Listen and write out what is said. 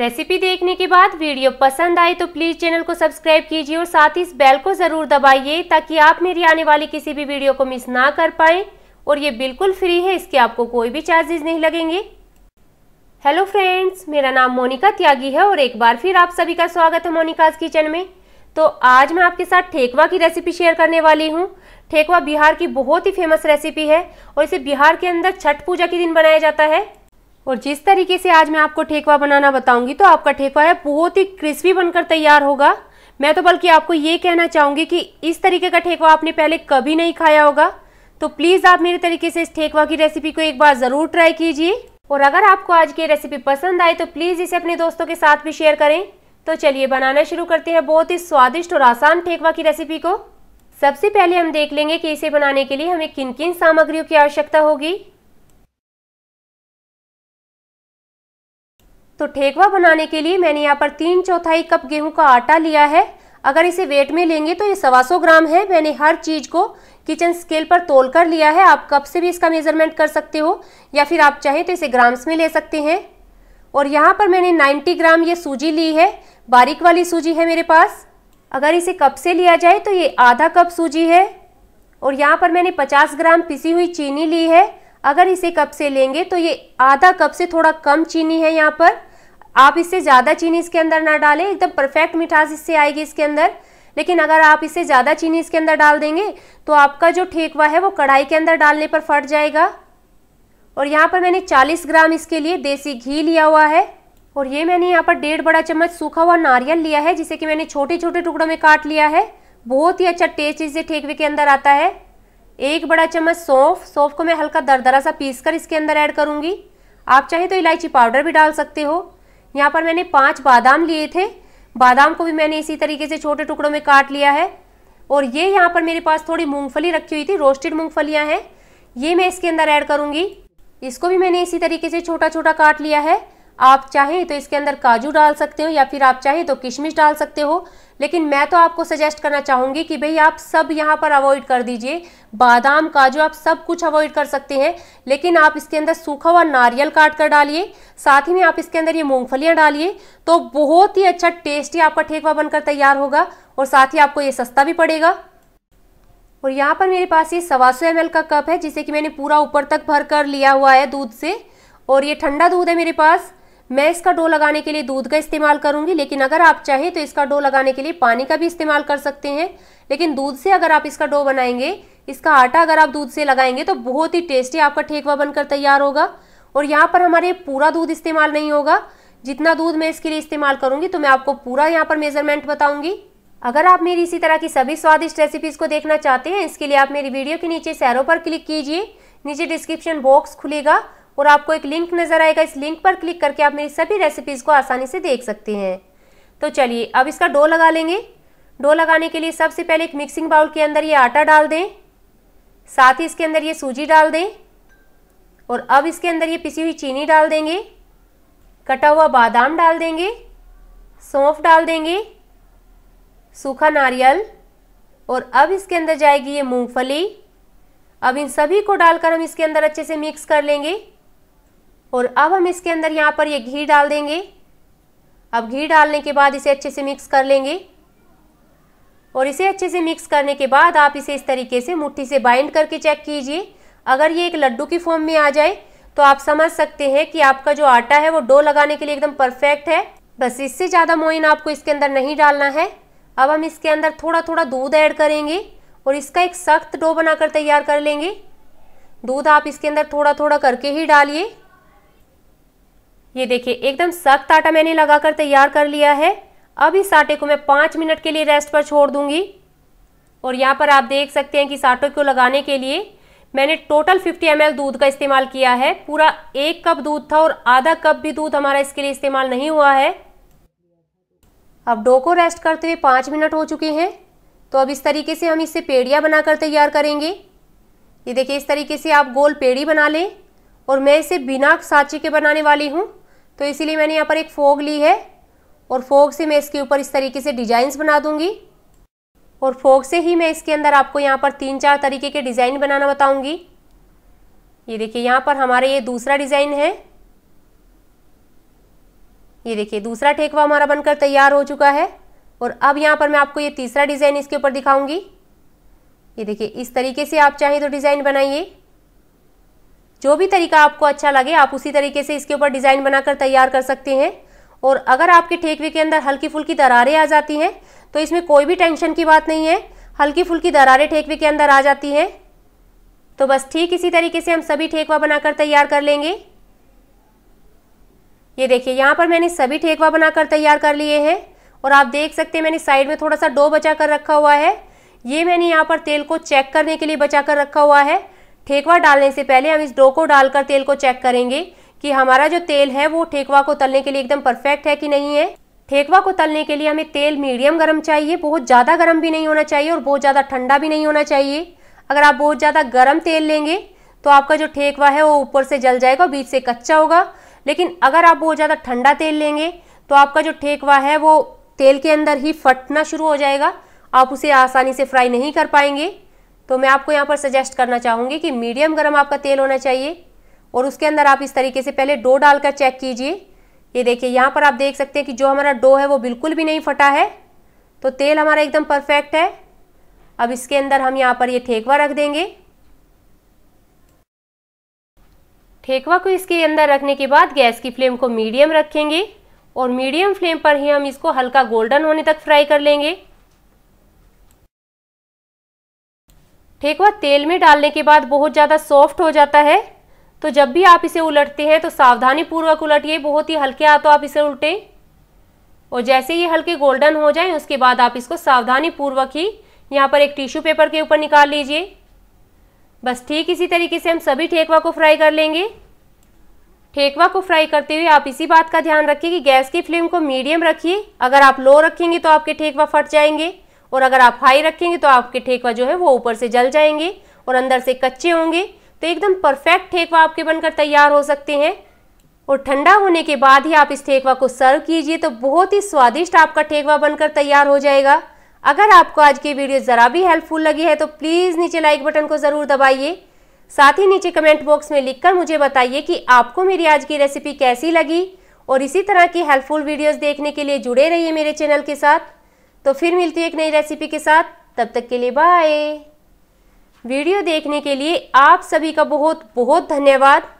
recipe देखने के बाद वीडियो पसंद आए तो प्लीज़ चैनल को सब्सक्राइब कीजिए और साथ ही इस बेल को ज़रूर दबाइए ताकि आप मेरी आने वाली किसी भी वीडियो को मिस ना कर पाएँ और ये बिल्कुल फ्री है इसके आपको कोई भी चार्जेज नहीं लगेंगे हेलो फ्रेंड्स मेरा नाम मोनिका त्यागी है और एक बार फिर आप सभी का स्वागत है मोनिकाज किचन में तो आज मैं आपके साथ ठेकवा की रेसिपी शेयर करने वाली हूँ ठेकवा बिहार की बहुत ही फेमस रेसिपी है और इसे बिहार के अंदर छठ पूजा के दिन बनाया जाता है और जिस तरीके से आज मैं आपको ठेकवा बनाना बताऊंगी तो आपका ठेकवा है बहुत ही क्रिस्पी बनकर तैयार होगा मैं तो बल्कि आपको ये कहना चाहूंगी कि इस तरीके का ठेकवा आपने पहले कभी नहीं खाया होगा तो प्लीज़ आप मेरे तरीके से इस ठेकवा की रेसिपी को एक बार ज़रूर ट्राई कीजिए और अगर आपको आज की रेसिपी पसंद आए तो प्लीज़ इसे अपने दोस्तों के साथ भी शेयर करें तो चलिए बनाना शुरू करते हैं बहुत ही स्वादिष्ट और आसान ठेकवा की रेसिपी को सबसे पहले हम देख लेंगे कि इसे बनाने के लिए हमें किन किन सामग्रियों की आवश्यकता होगी तो ठेकवा बनाने के लिए मैंने यहाँ पर तीन चौथाई कप गेहूं का आटा लिया है अगर इसे वेट में लेंगे तो ये सवा सौ ग्राम है मैंने हर चीज़ को किचन स्केल पर तोल कर लिया है आप कप से भी इसका मेज़रमेंट कर सकते हो या फिर आप चाहें तो इसे ग्राम्स में ले सकते हैं और यहाँ पर मैंने 90 ग्राम ये सूजी ली है बारीक वाली सूजी है मेरे पास अगर इसे कप से लिया जाए तो ये आधा कप सूजी है और यहाँ पर मैंने 50 ग्राम पिसी हुई चीनी ली है अगर इसे कप से लेंगे तो ये आधा कप से थोड़ा कम चीनी है यहाँ पर आप इससे ज़्यादा चीनी इसके अंदर ना डालें एकदम परफेक्ट मिठास इससे आएगी इसके अंदर लेकिन अगर आप इसे ज़्यादा चीनी इसके अंदर डाल देंगे तो आपका जो ठेकवा है वो कढ़ाई के अंदर डालने पर फट जाएगा और यहाँ पर मैंने 40 ग्राम इसके लिए देसी घी लिया हुआ है और ये मैंने यहाँ पर डेढ़ बड़ा चम्मच सूखा हुआ नारियल लिया है जिसे कि मैंने छोटे छोटे टुकड़ों में काट लिया है बहुत ही अच्छा टेस्ट इसे ठेकवे के अंदर आता है एक बड़ा चम्मच सौंफ सौंफ को मैं हल्का दरदरा सा पीस कर इसके अंदर ऐड करूँगी आप चाहें तो इलायची पाउडर भी डाल सकते हो यहाँ पर मैंने पांच बादाम लिए थे बादाम को भी मैंने इसी तरीके से छोटे टुकड़ों में काट लिया है और ये यहाँ पर मेरे पास थोड़ी मूंगफली रखी हुई थी रोस्टेड मूंगफलियाँ हैं ये मैं इसके अंदर ऐड करूँगी इसको भी मैंने इसी तरीके से छोटा छोटा काट लिया है आप चाहें तो इसके अंदर काजू डाल सकते हो या फिर आप चाहें तो किशमिश डाल सकते हो लेकिन मैं तो आपको सजेस्ट करना चाहूंगी कि भाई आप सब यहाँ पर अवॉइड कर दीजिए बादाम काजू आप सब कुछ अवॉइड कर सकते हैं लेकिन आप इसके अंदर सूखा हुआ नारियल काट कर डालिए साथ ही में आप इसके अंदर ये मूंगफलियां डालिए तो बहुत ही अच्छा टेस्टी आपका ठेकवा बनकर तैयार होगा और साथ ही आपको ये सस्ता भी पड़ेगा और यहाँ पर मेरे पास ये सवा सौ एम का कप है जिसे कि मैंने पूरा ऊपर तक भर कर लिया हुआ है दूध से और ये ठंडा दूध है मेरे पास मैं इसका डो लगाने के लिए दूध का इस्तेमाल करूंगी लेकिन अगर आप चाहें तो इसका डो लगाने के लिए पानी का भी इस्तेमाल कर सकते हैं लेकिन दूध से अगर आप इसका डो बनाएंगे इसका आटा अगर आप दूध से लगाएंगे तो बहुत ही टेस्टी आपका ठेकवा बनकर तैयार होगा और यहाँ पर हमारे पूरा दूध इस्तेमाल नहीं होगा जितना दूध मैं इसके लिए इस्तेमाल करूंगी तो मैं आपको पूरा यहाँ पर मेजरमेंट बताऊंगी अगर आप मेरी इसी तरह की सभी स्वादिष्ट रेसिपीज को देखना चाहते हैं इसके लिए आप मेरी वीडियो के नीचे सैरो पर क्लिक कीजिए नीचे डिस्क्रिप्शन बॉक्स खुलेगा और आपको एक लिंक नज़र आएगा इस लिंक पर क्लिक करके आप मेरी सभी रेसिपीज़ को आसानी से देख सकते हैं तो चलिए अब इसका डो लगा लेंगे डो लगाने के लिए सबसे पहले एक मिक्सिंग बाउल के अंदर ये आटा डाल दें साथ ही इसके अंदर ये सूजी डाल दें और अब इसके अंदर ये पिसी हुई चीनी डाल देंगे कटा हुआ बादाम डाल देंगे सौंफ डाल देंगे सूखा नारियल और अब इसके अंदर जाएगी ये मूंगफली अब इन सभी को डालकर हम इसके अंदर अच्छे से मिक्स कर लेंगे और अब हम इसके अंदर यहाँ पर ये घी डाल देंगे अब घी डालने के बाद इसे अच्छे से मिक्स कर लेंगे और इसे अच्छे से मिक्स करने के बाद आप इसे इस तरीके से मुट्ठी से बाइंड करके चेक कीजिए अगर ये एक लड्डू की फॉर्म में आ जाए तो आप समझ सकते हैं कि आपका जो आटा है वो डो लगाने के लिए एकदम परफेक्ट है बस इससे ज़्यादा मोइन आपको इसके अंदर नहीं डालना है अब हम इसके अंदर थोड़ा थोड़ा दूध ऐड करेंगे और इसका एक सख्त डो बनाकर तैयार कर लेंगे दूध आप इसके अंदर थोड़ा थोड़ा करके ही डालिए ये देखिए एकदम सख्त आटा मैंने लगाकर तैयार कर लिया है अब इस आटे को मैं पाँच मिनट के लिए रेस्ट पर छोड़ दूंगी और यहाँ पर आप देख सकते हैं कि इस आटे को लगाने के लिए मैंने टोटल 50 एम दूध का इस्तेमाल किया है पूरा एक कप दूध था और आधा कप भी दूध हमारा इसके लिए इस्तेमाल नहीं हुआ है अब डो को रेस्ट करते हुए पाँच मिनट हो चुके हैं तो अब इस तरीके से हम इससे पेड़ियाँ बनाकर तैयार करेंगे ये देखिए इस तरीके से आप गोल पेड़ी बना लें और मैं इसे बिना साँचे के बनाने वाली हूँ तो इसीलिए मैंने यहाँ पर एक फोग ली है और फोग से मैं इसके ऊपर इस तरीके से डिजाइंस बना दूंगी और फोग से ही मैं इसके अंदर आपको यहाँ पर तीन चार तरीके के डिज़ाइन बनाना बताऊंगी ये देखिए यहाँ पर हमारे ये दूसरा डिज़ाइन है ये देखिए दूसरा ठेकवा हमारा बनकर तैयार हो चुका है और अब यहाँ पर मैं आपको ये तीसरा डिज़ाइन इसके ऊपर दिखाऊंगी ये देखिए इस तरीके से आप चाहें तो डिज़ाइन बनाइए जो भी तरीका आपको अच्छा लगे आप उसी तरीके से इसके ऊपर डिज़ाइन बनाकर तैयार कर सकते हैं और अगर आपके ठेकवे के अंदर हल्की फुल्की दरारें आ जाती हैं तो इसमें कोई भी टेंशन की बात नहीं है हल्की फुल्की दरारें ठेकवे के अंदर आ जाती हैं तो बस ठीक इसी तरीके से हम सभी ठेकवा बनाकर तैयार कर लेंगे ये देखिए यहाँ पर मैंने सभी ठेकवा बनाकर तैयार कर लिए हैं और आप देख सकते हैं मैंने साइड में थोड़ा सा डो बचा कर रखा हुआ है ये मैंने यहाँ पर तेल को चेक करने के लिए बचा कर रखा हुआ है ठेकवा डालने से पहले हम इस डो को डालकर तेल को चेक करेंगे कि हमारा जो तेल है वो ठेकवा को तलने के लिए एकदम परफेक्ट है कि नहीं है ठेकवा को तलने के लिए हमें तेल मीडियम गर्म चाहिए बहुत ज़्यादा गर्म भी नहीं होना चाहिए और बहुत ज़्यादा ठंडा भी नहीं होना चाहिए अगर आप बहुत ज़्यादा गर्म तेल लेंगे तो आपका जो ठेकवा है वो ऊपर से जल जाएगा बीच से कच्चा होगा लेकिन अगर आप बहुत ज़्यादा ठंडा तेल लेंगे तो आपका जो ठेकवा है वो तेल के अंदर ही फटना शुरू हो जाएगा आप उसे आसानी से फ्राई नहीं कर पाएंगे तो मैं आपको यहाँ पर सजेस्ट करना चाहूँगी कि मीडियम गर्म आपका तेल होना चाहिए और उसके अंदर आप इस तरीके से पहले डो डालकर चेक कीजिए ये देखिए यहाँ पर आप देख सकते हैं कि जो हमारा डो है वो बिल्कुल भी नहीं फटा है तो तेल हमारा एकदम परफेक्ट है अब इसके अंदर हम यहाँ पर ये ठेकवा रख देंगे ठेकवा को इसके अंदर रखने के बाद गैस की फ्लेम को मीडियम रखेंगे और मीडियम फ्लेम पर ही हम इसको हल्का गोल्डन होने तक फ्राई कर लेंगे ठेकवा तेल में डालने के बाद बहुत ज़्यादा सॉफ्ट हो जाता है तो जब भी आप इसे उलटते हैं तो सावधानी पूर्वक उलटिए बहुत ही हल्के हाथों आप इसे उलटें और जैसे ये हल्के गोल्डन हो जाए उसके बाद आप इसको सावधानी पूर्वक ही यहाँ पर एक टिश्यू पेपर के ऊपर निकाल लीजिए बस ठीक इसी तरीके से हम सभी ठेकवा को फ्राई कर लेंगे ठेकवा को फ्राई करते हुए आप इसी बात का ध्यान रखिए कि गैस की फ्लेम को मीडियम रखिए अगर आप लो रखेंगे तो आपके ठेकवा फट जाएंगे और अगर आप हाई रखेंगे तो आपके ठेकवा जो है वो ऊपर से जल जाएंगे और अंदर से कच्चे होंगे तो एकदम परफेक्ट ठेकवा आपके बनकर तैयार हो सकते हैं और ठंडा होने के बाद ही आप इस ठेकवा को सर्व कीजिए तो बहुत ही स्वादिष्ट आपका ठेकवा बनकर तैयार हो जाएगा अगर आपको आज की वीडियो ज़रा भी हेल्पफुल लगी है तो प्लीज़ नीचे लाइक बटन को ज़रूर दबाइए साथ ही नीचे कमेंट बॉक्स में लिखकर मुझे बताइए कि आपको मेरी आज की रेसिपी कैसी लगी और इसी तरह की हेल्पफुल वीडियोस देखने के लिए जुड़े रहिए मेरे चैनल के साथ तो फिर मिलती है एक नई रेसिपी के साथ तब तक के लिए बाय वीडियो देखने के लिए आप सभी का बहुत बहुत धन्यवाद